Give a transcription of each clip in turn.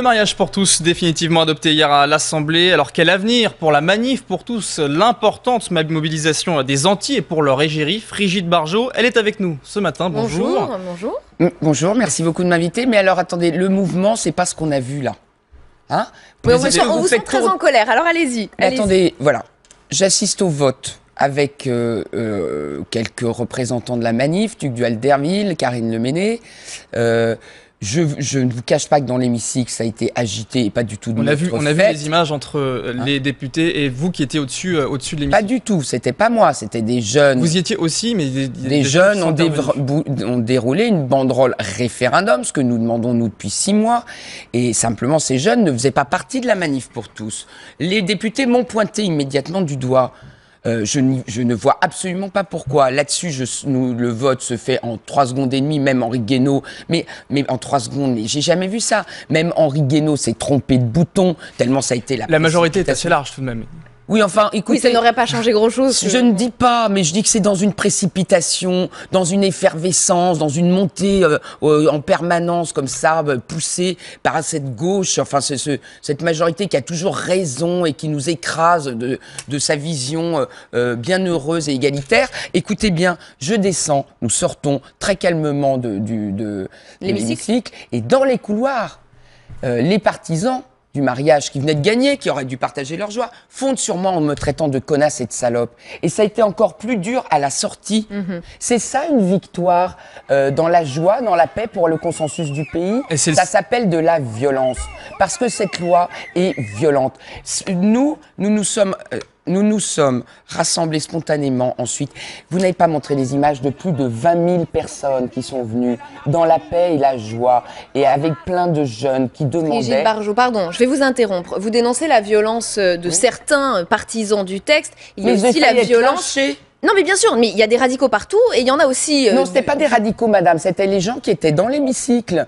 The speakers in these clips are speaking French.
Le mariage pour tous, définitivement adopté hier à l'Assemblée. Alors quel avenir pour la manif pour tous L'importante mobilisation des Antilles et pour leur égérie. Frigide Barjot, elle est avec nous ce matin. Bonjour. Bonjour. Bonjour, mm, merci beaucoup de m'inviter. Mais alors attendez, le mouvement, c'est pas ce qu'on a vu là. Hein? on vous, sent, très en colère, alors allez-y. attendez, voilà. J'assiste au vote avec euh, euh, quelques représentants de la manif, Tuc Dual Derville, Karine Lemeney. Je, ne vous cache pas que dans l'hémicycle, ça a été agité et pas du tout de on a vu, On a vu les images entre euh, hein les députés et vous qui étiez au-dessus au euh, au de l'hémicycle. Pas du tout, c'était pas moi, c'était des jeunes. Vous y étiez aussi, mais... Des, jeunes ont, ont, déroulé une banderole référendum, ce que nous demandons nous depuis six mois, et simplement ces jeunes ne faisaient pas partie de la manif pour tous. Les députés m'ont pointé immédiatement du doigt. Euh, je, ne vois absolument pas pourquoi. Là-dessus, le vote se fait en trois secondes et demie, même Henri Guénaud. Mais, mais en trois secondes, j'ai jamais vu ça. Même Henri Guénaud s'est trompé de bouton, tellement ça a été la. La majorité est assez large tout de même. Oui, enfin, écoutez. Oui, ça n'aurait pas changé grand-chose. Je ne dis pas, mais je dis que c'est dans une précipitation, dans une effervescence, dans une montée euh, euh, en permanence comme ça, euh, poussée par cette gauche, enfin ce, cette majorité qui a toujours raison et qui nous écrase de, de sa vision euh, bienheureuse et égalitaire. Écoutez bien, je descends, nous sortons très calmement de, du, de l'hémicycle et dans les couloirs, les partisans du mariage qui venait de gagner, qui auraient dû partager leur joie, fondent sur moi en me traitant de connasse et de salope. Et ça a été encore plus dur à la sortie. Mhm. C'est ça une victoire euh, dans la joie, dans la paix pour le consensus du pays. ça s'appelle de la violence. Parce que cette loi est violente. Nous, nous nous sommes... Euh, nous nous sommes rassemblés spontanément ensuite. Vous n'avez pas montré les images de plus de 20 000 personnes qui sont venues dans la paix et la joie et avec plein de jeunes qui demandaient... Brigitte Barjot, pardon, je vais vous interrompre. Vous dénoncez la violence euh, de certains partisans du texte. Il y a aussi la violence... Non, mais bien sûr, mais il y a des radicaux partout et il y en a aussi. Euh, non, c'était pas des radicaux, madame, c'était les gens qui étaient dans l'hémicycle.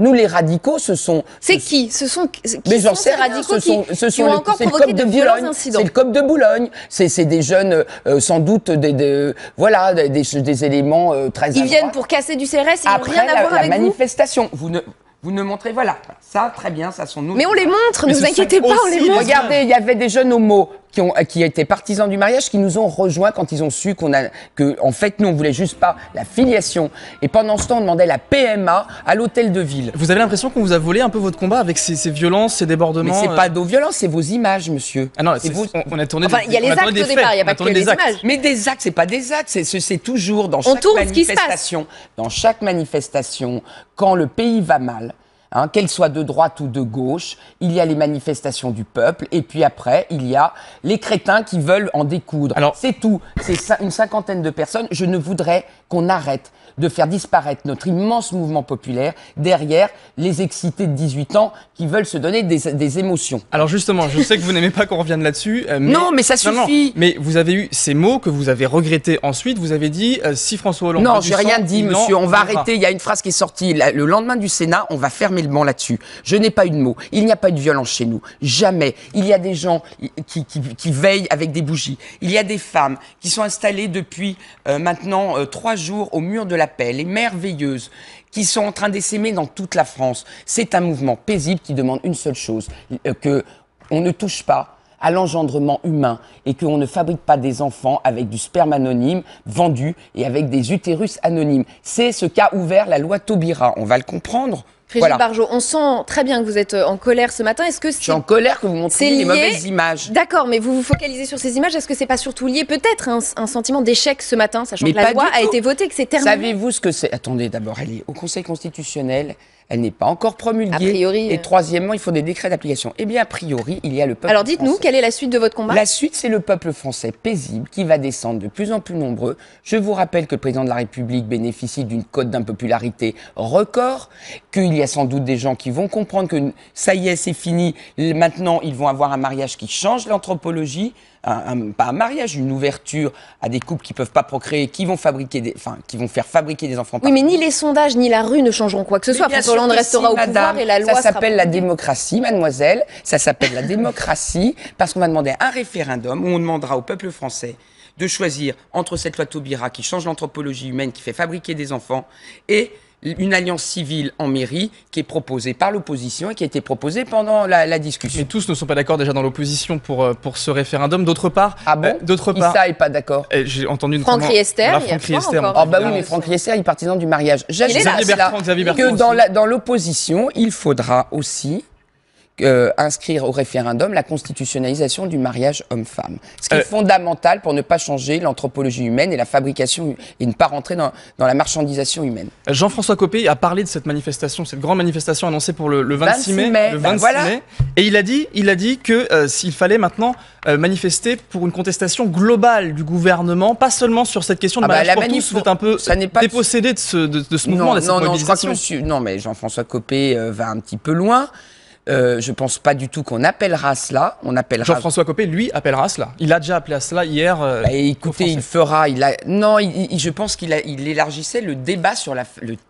Nous, les radicaux, ce sont. C'est qui Ce sont. Qui mais j'en sais ce sont, qui, ont encore provoqué de, incidents. C'est le COP de Boulogne. C'est des jeunes, euh, sans doute, des, voilà, des, éléments euh, très. Ils viennent pour casser du CRS. et Après rien à voir manifestation. Vous, ne vous ne montrez, voilà, ça, très bien, ça sont nous. Mais on les montre, ne vous inquiétez pas, on les montre. Regardez, il y avait des jeunes homos qui ont qui étaient partisans du mariage qui nous ont rejoints quand ils ont su qu'on a que en fait nous on voulait juste pas la filiation et pendant ce temps on demandait la PMA à l'hôtel de ville. Vous avez l'impression qu'on vous a volé un peu votre combat avec ces, ces violences, ces débordements. Mais c'est pas nos euh violences, c'est vos images, monsieur. Ah non, c'est on, a tourné. Enfin, il y a les actes au départ, il n'y a pas que les images. Mais des actes, c'est pas des actes, c'est toujours dans on chaque manifestation, dans chaque manifestation, quand le pays va mal, Hein, Qu'elle soit de droite ou de gauche. Il y a les manifestations du peuple, et puis après, il y a les crétins qui veulent en découdre. Alors, c'est tout. C'est une cinquantaine de personnes. Je ne voudrais qu'on arrête de faire disparaître notre immense mouvement populaire derrière les excités de 18 ans qui veulent se donner des, émotions. Alors justement, je sais que vous n'aimez pas qu'on revienne là-dessus. Euh, mais... Non, mais ça suffit. Mais vous avez eu ces mots que vous avez regrettés ensuite. Vous avez dit euh, si François Hollande. Non, j'ai rien dit, monsieur. On va arrêter. Il y a une phrase qui est sortie le lendemain du Sénat. On va fermer le banc là-dessus. Je n'ai pas eu de mots. Il n'y a pas eu de violence chez nous. Jamais. Il y a des gens qui, veillent avec des bougies. Il y a des femmes qui sont installées depuis euh, maintenant trois jours jour au mur de la paix, les merveilleuses, qui sont en train d'essaimer dans toute la France. C'est un mouvement paisible qui demande une seule chose, euh, que on ne touche pas à l'engendrement humain et qu'on ne fabrique pas des enfants avec du sperme anonyme vendu et avec des utérus anonymes. C'est ce qu'a ouvert la loi Taubira. On va le comprendre Frédéric on sent très bien que vous êtes euh, en colère ce matin. Est-ce que c'est... Je suis en colère que vous montrez les mauvaises images. D'accord, mais vous vous focalisez sur ces images. Est-ce que c'est pas surtout lié peut-être à un, sentiment d'échec ce matin, sachant que la loi a été votée, que c'est terminé Savez-vous ce que c'est Attendez, d'abord, allez au Conseil constitutionnel elle n'est pas encore promulguée. A priori, et euh, troisièmement, il faut des décrets d'application. Eh bien, a priori, il y a le peuple Alors dites-nous, quelle est la suite de votre combat La suite, c'est le peuple français paisible qui va descendre de plus en plus nombreux. Je vous rappelle que le président de la République bénéficie d'une cote d'impopularité record, qu'il y a sans doute des gens qui vont comprendre que ça y est, c'est fini. Maintenant, ils vont avoir un mariage qui change l'anthropologie. pas un mariage, une ouverture à des couples qui peuvent pas procréer, qui vont fabriquer des, enfin, qui vont faire fabriquer des enfants. Oui, mais ni les sondages ni la rue ne changeront quoi que ce soit au pouvoir et la loi. Ça s'appelle la démocratie, mademoiselle. Ça s'appelle la démocratie parce qu'on va demander un référendum où on demandera au peuple français de choisir entre cette loi Taubira qui change l'anthropologie humaine, qui fait fabriquer des enfants, et une alliance civile en mairie qui est proposée par l'opposition et qui a été proposée pendant la, discussion. Mais tous ne sont pas d'accord déjà dans l'opposition pour, euh, pour ce référendum. D'autre part, ah bon euh, d'autre part, est pas d'accord. Eh, j'ai entendu une Franck Riester, Franck Riester. Ah bah oui, mais Franck Riester il est partisan du mariage. J'ajoute que la dans l'opposition, il faudra aussi euh, inscrire au référendum la constitutionnalisation du mariage homme-femme. Ce qui est euh. fondamental pour ne pas changer l'anthropologie humaine et la fabrication et ne pas rentrer dans, la marchandisation humaine. Euh, Jean-François Copé a parlé de cette manifestation, cette grande manifestation annoncée pour le, 26, mai, Le 26 ben mai. Et il a dit, il a dit que s'il fallait maintenant manifester pour une contestation globale du gouvernement, pas seulement sur cette question de ah bah, mariage la pour tous, vous êtes un peu ça pas dépossédé de ce, mouvement, de cette mobilisation. non, mais Jean-François Copé va un petit peu loin. Je euh, je pense pas du tout qu'on appellera cela. On appellera. Jean-François Copé, lui, appellera cela. Il a déjà appelé à cela hier. Euh, bah, écoutez, il fera. Il a... Non, je pense qu'il il élargissait le débat sur la,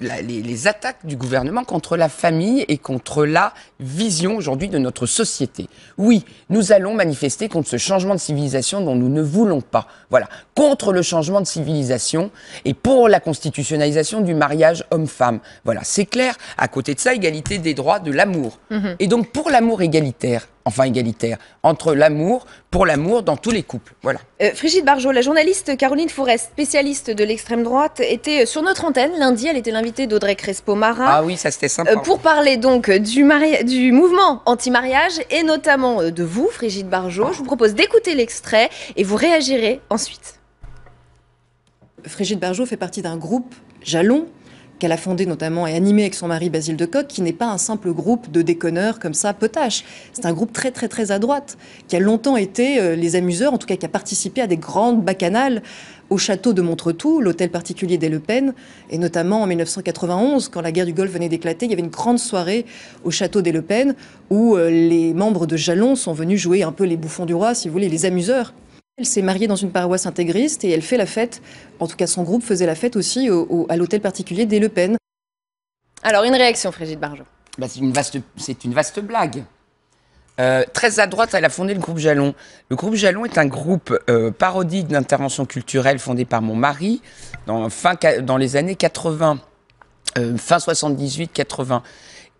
les, attaques du gouvernement contre la famille et contre la vision aujourd'hui de notre société. Oui, nous allons manifester contre ce changement de civilisation dont nous ne voulons pas. Voilà, contre le changement de civilisation et pour la constitutionnalisation du mariage homme-femme. Voilà, c'est clair. À côté de ça, égalité des droits de l'amour. Mhm. Et donc pour l'amour égalitaire, enfin égalitaire, entre l'amour, pour l'amour dans tous les couples. Voilà. Euh, Frigide Barjot, la journaliste Caroline Forest, spécialiste de l'extrême droite, était euh, sur notre antenne lundi. Elle était l'invitée d'Audrey crespo mara Ah oui, ça c'était sympa. Euh, pour parler donc du, du mouvement anti-mariage et notamment de vous, Frigide Barjot. Je vous propose d'écouter l'extrait et vous réagirez ensuite. Frigide Barjot fait partie d'un groupe, Jalon, qu'elle a fondé notamment et animé avec son mari Basile de Coq, qui n'est pas un simple groupe de déconneurs comme ça, potache. C'est un groupe très très très à droite, qui a longtemps été euh, les amuseurs, en tout cas qui a participé à des grandes bacchanales au château de Montretout, l'hôtel particulier des Le Pen, et notamment en 1991, quand la guerre du Golfe venait d'éclater, il y avait une grande soirée au château des Le Pen où euh, les membres de Jalon sont venus jouer un peu les bouffons du roi, si vous voulez, les amuseurs. Elle s'est mariée dans une paroisse intégriste et elle fait la fête, en tout cas son groupe faisait la fête aussi au, à l'hôtel particulier des Le Pen. Alors une réaction, Frédéric Bargeau bah, C'est une, une, vaste blague. Euh, très à droite, elle a fondé le groupe Jalon. Le groupe Jalon est un groupe euh, parodique d'intervention culturelle fondé par mon mari dans, fin, dans les années 80, euh, fin 78-80.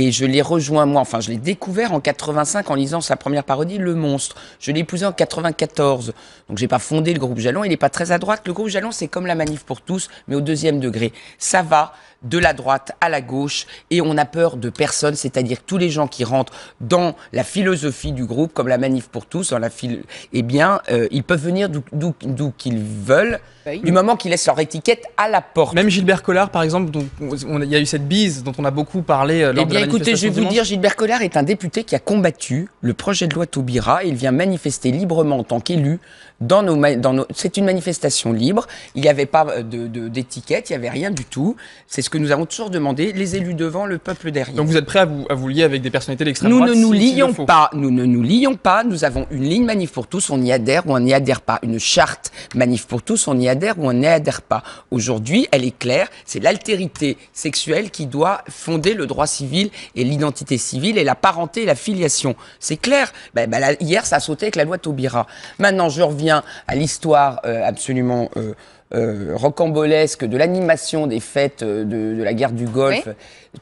Et je l'ai rejoint, moi, enfin, je l'ai découvert en 85 en lisant sa première parodie, Le Monstre. Je l'ai épousé en 94. Donc, j'ai pas fondé le groupe Jalon. Il n'est pas très à droite. Le groupe Jalon, c'est comme la manif pour tous, mais au deuxième degré. Ça va de la droite à la gauche et on a peur de personne, c'est-à-dire tous les gens qui rentrent dans la philosophie du groupe, comme la manif pour tous, dans la file, eh bien, euh, ils peuvent venir d'où qu'ils veulent, du moment qu'ils laissent leur étiquette à la porte. Même Gilbert Collard, par exemple, il y a eu cette bise dont on a beaucoup parlé euh, lors Écoutez, je vais vous dire, Gilbert Collard est un député qui a combattu le projet de loi Taubira. Il vient manifester librement en tant qu'élu. Dans nos, C'est une manifestation libre. Il n'y avait pas euh, d'étiquette, il n'y avait rien du tout. C'est ce que nous avons toujours demandé, les élus devant, le peuple derrière. Donc vous êtes prêt à vous, lier avec des personnalités de l'extrême droite Nous ne nous lions pas, nous ne nous lions pas. Nous avons une ligne Manif pour tous, on y adhère ou on n'y adhère pas. Une charte Manif pour tous, on y adhère ou on n'y adhère pas. Aujourd'hui, elle est claire, c'est l'altérité sexuelle qui doit fonder le droit civil et l'identité civile et la parenté et la filiation. C'est clair. Ben, ben, hier, ça a sauté avec la loi Taubira. Maintenant, je reviens à l'histoire euh, absolument euh, euh, rocambolesque de l'animation des fêtes de, la guerre du Golfe.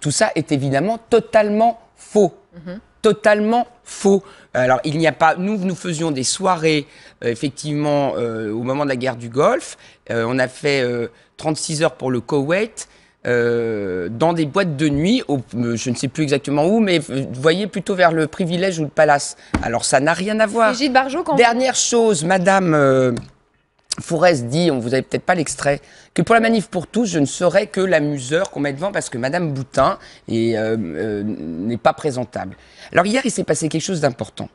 Tout ça est évidemment totalement faux. Mhm. totalement faux. Alors, il n'y a pas. Nous, nous faisions des soirées, effectivement, au moment de la guerre du Golfe. on a fait 36 heures pour le Koweït. Euh, dans des boîtes de nuit, euh, je ne sais plus exactement où, mais vous voyez plutôt vers le privilège ou le palace. Alors ça n'a rien à voir. Brigitte Dernière chose, Madame euh, dit, on vous n'avez peut-être pas l'extrait, que pour la manif pour tous, je ne serai que l'amuseur qu'on met devant parce que Madame Boutin euh, n'est pas présentable. Alors hier, il s'est passé quelque chose d'important.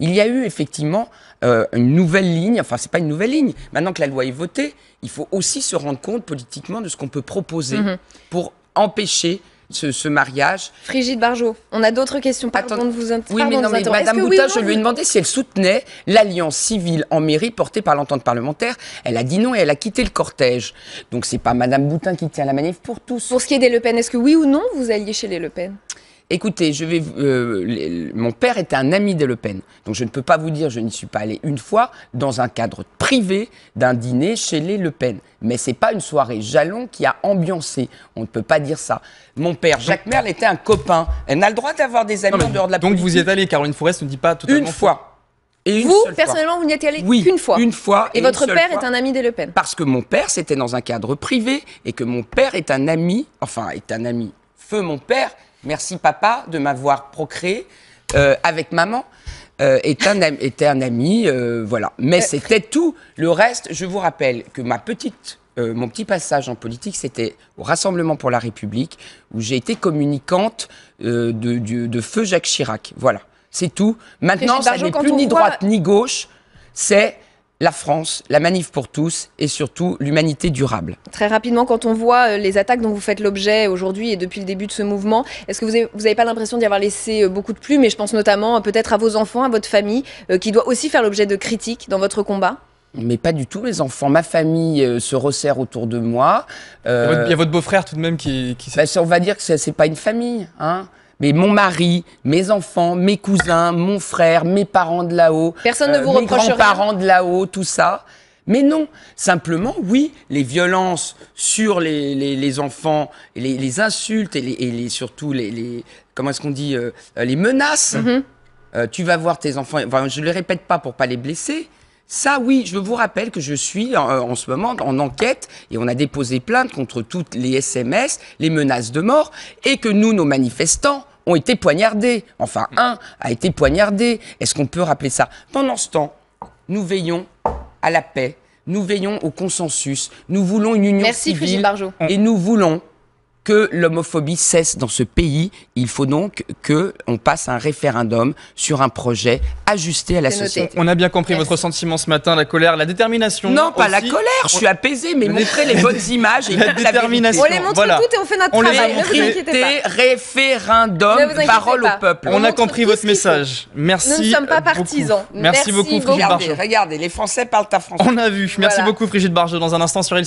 Il y a eu effectivement euh, une nouvelle ligne, enfin c'est pas une nouvelle ligne, maintenant que la loi est votée, il faut aussi se rendre compte politiquement de ce qu'on peut proposer mhm. pour empêcher ce, mariage. Frigide Barjot, on a d'autres questions. Pardon Attends, de vous interrompre. Oui, mais non, Madame Boutin, je lui ai demandé si elle soutenait l'alliance civile en mairie portée par l'entente parlementaire. Elle a dit non et elle a quitté le cortège. Donc c'est pas Madame Boutin qui tient la manif pour tous. Pour ce qui est des Le Pen, est-ce que oui ou non vous alliez chez les Le Pen écoutez, je vais, euh, mon père était un ami des Le Pen, donc je ne peux pas vous dire, je n'y suis pas allé une fois dans un cadre privé d'un dîner chez les Le Pen. Mais c'est pas une soirée jalon qui a ambiancé. On ne peut pas dire ça. Mon père, Jacques Merle, était un copain. Elle n'a le droit d'avoir des amis en dehors de la Donc vous y êtes allé, Caroline Forest ne dit pas totalement. Une fois. Et vous, personnellement, vous n'y êtes allé qu'une fois. Une fois. Et, votre père est un ami des Le Pen. Parce que mon père, c'était dans un cadre privé et que mon père est un ami, enfin, est un ami. Feu mon père, Merci papa de m'avoir procréé euh, avec maman. Euh, un, était un ami, euh, voilà. Mais euh. c'était tout. Le reste, je vous rappelle que ma petite, mon petit passage en politique, c'était au Rassemblement pour la République, où j'ai été communicante de, de, feu Jacques Chirac. Voilà, c'est tout. Maintenant, ça n'est plus ni droite ni gauche. C'est la France, la manif pour tous et surtout l'humanité durable. Très rapidement, quand on voit euh, les attaques dont vous faites l'objet aujourd'hui et depuis le début de ce mouvement, est-ce que vous n'avez pas l'impression d'y avoir laissé euh, beaucoup de plumes Et je pense notamment euh, peut-être à vos enfants, à votre famille, qui doit aussi faire l'objet de critiques dans votre combat mais pas du tout, les enfants. Ma famille se resserre autour de moi. Il y a votre beau-frère tout de même qui... qui... Ben, on va dire que ce n'est pas une famille. Hein mais mon mari, mes enfants, mes cousins, mon frère, mes parents de là-haut, Personne ne euh, vous mes reproche grands-parents de là-haut, tout ça. Mais non, simplement, oui, les violences sur les, enfants, les, les, insultes et, les, surtout les, comment est-ce qu'on dit, euh, les menaces. Mm-hmm. Euh, tu vas voir tes enfants, je ne les répète pas pour pas les blesser, ça, oui, je vous rappelle que je suis euh, en, ce moment en enquête et on a déposé plainte contre toutes les SMS, les menaces de mort et que nous, nos manifestants, ont été poignardés. Enfin, un a été poignardé. Est-ce qu'on peut rappeler ça Pendant ce temps, nous veillons à la paix, nous veillons au consensus, nous voulons une union Merci, civile et nous voulons que l'homophobie cesse dans ce pays, il faut donc que on passe un référendum sur un projet ajusté à la société. On a bien compris votre sentiment ce matin, la colère, la détermination. Non, pas la colère, je suis apaisé, mais montrez les bonnes images et la, détermination. On les montre toutes et on fait notre travail. ne vous inquiétez pas. référendum, parole au peuple. On, a compris votre message. Merci. Nous ne sommes pas partisans. Merci, beaucoup, Frigide Bargeau. Regardez, les Français parlent à français. On a vu. Merci beaucoup, Frigide Bargeau. Dans un instant sur